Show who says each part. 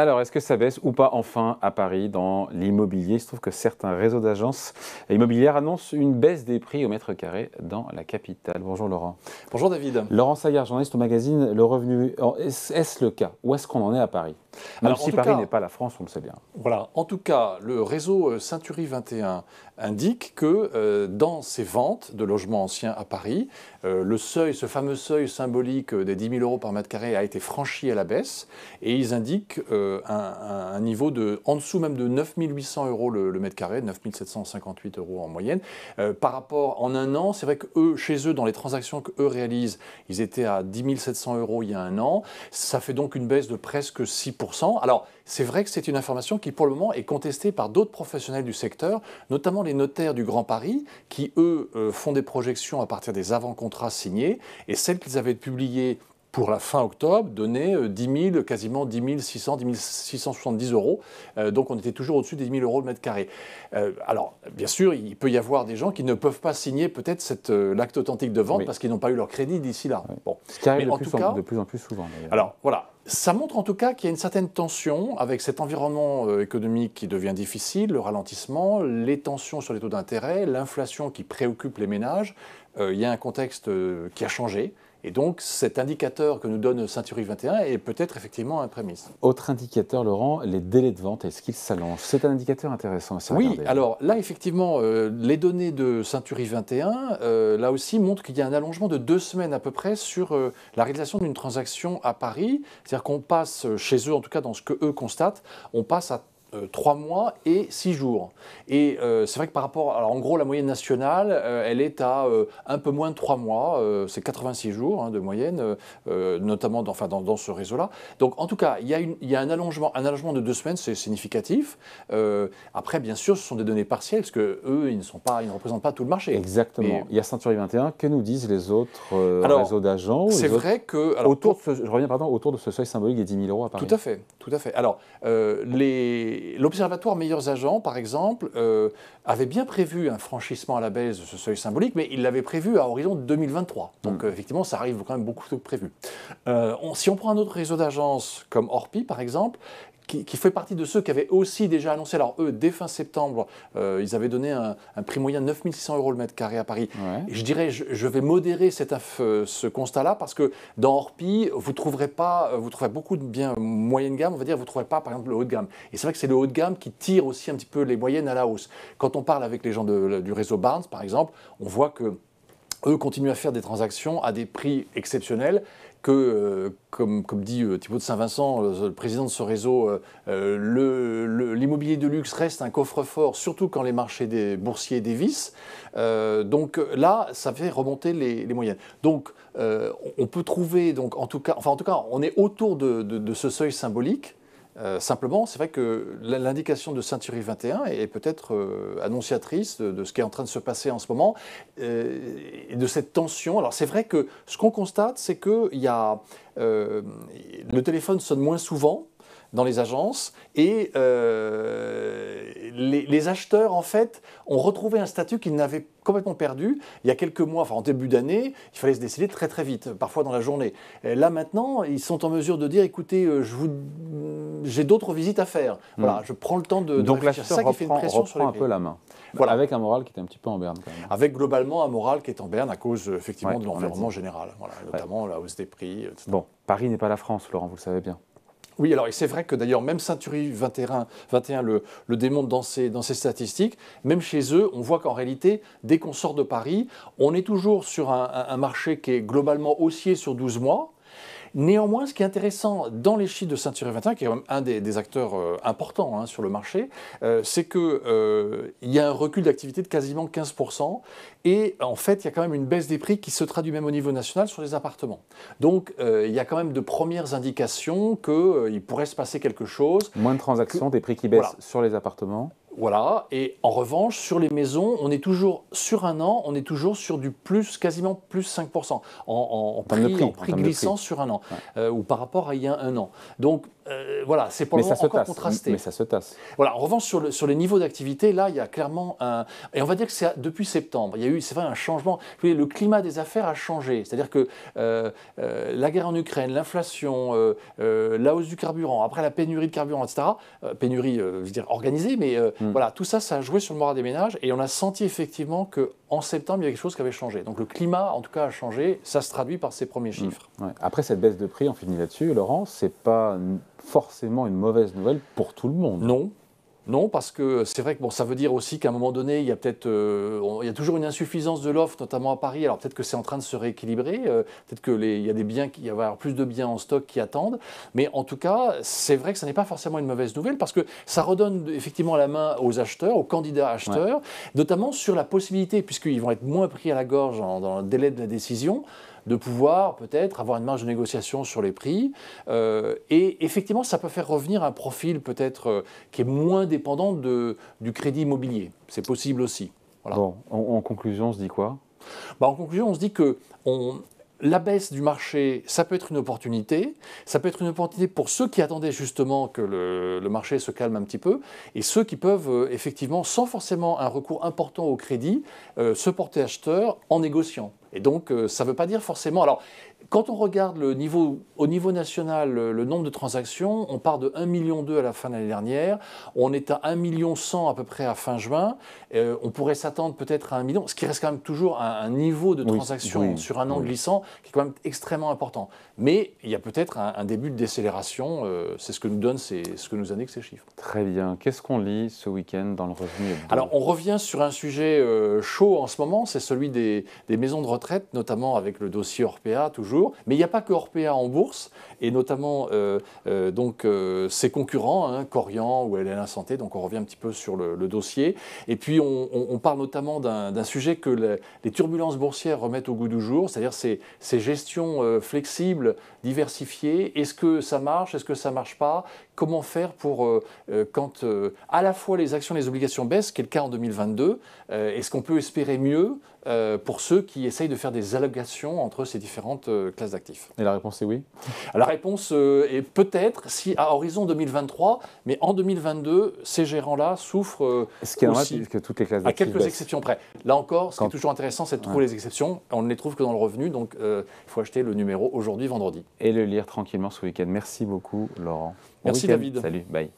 Speaker 1: Alors, est-ce que ça baisse ou pas enfin à Paris dans l'immobilier Il se trouve que certains réseaux d'agences immobilières annoncent une baisse des prix au mètre carré dans la capitale. Bonjour Laurent. Bonjour David. Laurent Saillard, journaliste au magazine Le Revenu. Est-ce le cas Où est-ce qu'on en est à Paris Alors, si Paris n'est pas la France, on le sait bien.
Speaker 2: Voilà. En tout cas, le réseau euh, Century 21 indique que euh, dans ses ventes de logements anciens à Paris, euh, le seuil, ce fameux seuil symbolique des 10 000 euros par mètre carré a été franchi à la baisse et ils indiquent. Euh, un, niveau de, en dessous même de 9800 euros le, mètre carré, 9758 euros en moyenne. Euh, par rapport en un an, c'est vrai que eux, chez eux, dans les transactions qu'eux réalisent, ils étaient à 10 700 euros il y a un an. Ça fait donc une baisse de presque 6%. Alors, c'est vrai que c'est une information qui, pour le moment, est contestée par d'autres professionnels du secteur, notamment les notaires du Grand Paris, qui, eux, euh, font des projections à partir des avant-contrats signés. Et celles qu'ils avaient publiées pour la fin octobre, donner 10 euh, 000, quasiment 10 600, 10 670 euros. Euh, donc on était toujours au-dessus des 10 000 euros le mètre carré. Euh, alors, bien sûr, il peut y avoir des gens qui ne peuvent pas signer peut-être l'acte authentique de vente parce qu'ils n'ont pas eu leur crédit d'ici là. Bon. Ce qui arrive de,
Speaker 1: plus en, plus souvent.
Speaker 2: Alors, voilà. Ça montre en tout cas qu'il y a une certaine tension avec cet environnement économique qui devient difficile, le ralentissement, les tensions sur les taux d'intérêt, l'inflation qui préoccupe les ménages. il y a un contexte qui a changé. Et donc cet indicateur que nous donne Century 21 est peut-être effectivement un prémisse.
Speaker 1: Autre indicateur, Laurent, les délais de vente, est-ce qu'ils s'allongent C'est un indicateur intéressant ça Oui,
Speaker 2: alors là effectivement, euh, les données de Century 21, euh, là aussi, montrent qu'il y a un allongement de deux semaines à peu près sur euh, la réalisation d'une transaction à Paris. C'est-à-dire qu'on passe chez eux, en tout cas dans ce que eux constatent, on passe à 3 euh, mois et 6 jours. Et euh, c'est vrai que par rapport, alors en gros la moyenne nationale, euh, elle est à un peu moins de 3 mois, c'est 86 jours hein, de moyenne, notamment dans, enfin, dans, ce réseau-là. Donc en tout cas, il y, a, une, y a un allongement, un allongement de 2 semaines, c'est significatif. après, bien sûr, ce sont des données partielles, parce que eux, ils ne, sont pas, ils ne représentent pas tout le marché. Exactement. il y a Century 21, que nous disent les autres réseaux d'agents C'est vrai que... autour, de je reviens,
Speaker 1: pardon, autour de ce seuil symbolique des 10 000 euros à Paris. Tout à fait.
Speaker 2: Tout à fait. Alors, euh, l'Observatoire Meilleurs Agents, par exemple, euh, avait bien prévu un franchissement à la baisse de ce seuil symbolique, mais il l'avait prévu à horizon 2023. Donc, hmm. euh, effectivement, ça arrive quand même beaucoup plus tôt que prévu. si on prend un autre réseau d'agences, comme Orpi, par exemple, qui, fait partie de ceux qui avaient aussi déjà annoncé, alors eux, dès fin septembre, euh, ils avaient donné un, prix moyen de 9600 euros le mètre carré à Paris. je dirais, je, vais modérer euh, ce constat-là parce que dans Orpi, vous trouverez pas, euh, vous trouverez beaucoup de biens moyenne gamme, on va dire, vous trouverez pas, par exemple, le haut de gamme. Et c'est vrai que c'est le haut de gamme qui tire aussi un petit peu les moyennes à la hausse. Quand on parle avec les gens du réseau Barnes, par exemple, on voit que eux continuent à faire des transactions à des prix exceptionnels que, euh, comme, comme, dit euh, Thibaut de Saint-Vincent, euh, le, président de ce réseau, l'immobilier de luxe reste un coffre-fort, surtout quand les marchés des boursiers dévissent. donc là, ça fait remonter les, moyennes. Donc on peut trouver, donc, en, tout cas, enfin, en tout cas, on est autour de ce seuil symbolique. Euh, simplement, c'est vrai que l'indication de saint 21 est peut-être euh, annonciatrice de, ce qui est en train de se passer en ce moment euh, et de cette tension. Alors c'est vrai que ce qu'on constate, c'est que y a, le téléphone sonne moins souvent dans les agences et les, acheteurs en fait ont retrouvé un statut qu'ils n'avaient complètement perdu il y a quelques mois, enfin en début d'année, il fallait se décider très très vite, parfois dans la journée. là maintenant, ils sont en mesure de dire écoutez, je vous j'ai d'autres visites à faire. Voilà, hmm. je prends le temps de. de Donc ça qui fait une pression sur les un peu la main. Voilà. Avec un moral qui est un petit peu en berne Avec globalement un moral qui est en berne à cause euh, effectivement de l'environnement général, voilà, notamment la hausse des prix. Bon, Paris n'est pas
Speaker 1: la France, Laurent, vous le savez bien.
Speaker 2: Oui, alors c'est vrai que d'ailleurs, même Ceinturi 21, 21 le, le démontre dans ses, dans ses statistiques, même chez eux, on voit qu'en réalité, dès qu'on sort de Paris, on est toujours sur un marché qui est globalement haussier sur 12 mois, Néanmoins, ce qui est intéressant dans les chiffres de Century 21, qui est un des, acteurs euh, importants hein, sur le marché, euh, c'est qu'il euh, y a un recul d'activité de quasiment 15%. Et en fait, il y a quand même une baisse des prix qui se traduit même au niveau national sur les appartements. Donc, il y a quand même de premières indications qu'il pourrait se passer quelque chose. Moins de transactions, des prix qui baissent sur les appartements voilà, et en revanche, sur les maisons, on est toujours sur un an, on est toujours sur du plus, quasiment plus 5%, en, prix, glissant sur un an, euh, ou par rapport à il y a un an. Donc euh, voilà, c'est pour encore contrasté. Mais ça se tasse. Voilà, en revanche, sur, le, sur les niveaux d'activité, là, il y a clairement un. Et on va dire que c'est depuis septembre, il y a eu, c'est vrai, un changement. le climat des affaires a changé. C'est-à-dire que euh, euh, la guerre en Ukraine, l'inflation, la hausse du carburant, après la pénurie de carburant, etc., pénurie, je veux dire, organisée, mais hmm. voilà, tout ça, ça a joué sur le moral des ménages. Et on a senti effectivement que en septembre, il y a quelque chose qui avait changé. Donc le climat, en tout cas, a changé. Ça se traduit par ces premiers mm. chiffres.
Speaker 1: Après cette baisse de prix, on finit là-dessus, Laurent, n'est pas forcément une mauvaise nouvelle pour tout le monde. Non,
Speaker 2: non, parce que c'est vrai que bon, ça veut dire aussi qu'à un moment donné, il y a peut-être, euh, il y toujours une insuffisance de l'offre, notamment à Paris. Alors peut-être que c'est en train de se rééquilibrer, euh, peut-être que les, il y a des biens, il y avoir plus de biens en stock qui attendent. Mais en tout cas, c'est vrai que ça n'est pas forcément une mauvaise nouvelle parce que ça redonne effectivement la main aux acheteurs, aux candidats acheteurs, notamment sur la possibilité, puisqu'ils vont être moins pris à la gorge dans le délai de la décision de pouvoir peut-être avoir une marge de négociation sur les prix. Euh, et effectivement, ça peut faire revenir un profil peut-être euh, qui est moins dépendant de, du crédit immobilier. C'est possible aussi.
Speaker 1: Bon, en, conclusion, on se dit quoi
Speaker 2: bah, En conclusion, on se dit que on, la baisse du marché, ça peut être une opportunité. Ça peut être une opportunité pour ceux qui attendaient justement que le, marché se calme un petit peu et ceux qui peuvent euh, effectivement, sans forcément un recours important au crédit, se porter acheteur en négociant. Et donc, euh, ça ne veut pas dire forcément. Alors, quand on regarde le niveau, au niveau national le, nombre de transactions, on part de 1,2 million à la fin de l'année dernière, on est à 1,1 million à peu près à fin juin, euh, on pourrait s'attendre peut-être à 1 million, ce qui reste quand même toujours un, niveau de transactions sur un an glissant qui est quand même extrêmement important. Mais il y a peut-être un, début de décélération, euh, c'est ce que nous donnent ces, ce que nous indiquent ces chiffres. Très bien. Qu'est-ce qu'on lit ce week-end dans le revenu Alors on revient sur un sujet euh, chaud en ce moment, c'est celui des, des maisons de retraite, notamment avec le dossier Orpea, toujours mais il n'y a pas que Orpea en bourse, et notamment euh, euh, donc, euh, ses concurrents, hein, Corian ou LL1 Santé, donc on revient un petit peu sur le, dossier. Et puis on, parle notamment d'un sujet que les turbulences boursières remettent au goût du jour, c'est-à-dire ces, gestions flexibles, diversifiées. Est-ce que ça marche Est-ce que ça marche pas Comment faire pour, quand à la fois les actions et les obligations baissent, ce qui est le cas en 2022, est-ce qu'on peut espérer mieux euh, pour ceux qui essayent de faire des allocations entre ces différentes euh, classes d'actifs Et la réponse est oui La réponse euh, est peut-être si à horizon 2023, mais en 2022, ces gérants-là souffrent ce qui est aussi, que toutes les classes d'actifs à quelques exceptions près. Là encore, ce qui est toujours intéressant, c'est de trouver les exceptions. On ne les trouve que dans le revenu, donc il faut acheter le numéro aujourd'hui, vendredi.
Speaker 1: Et le lire tranquillement ce week-end. Merci beaucoup, Laurent. Merci, David. Salut, bye.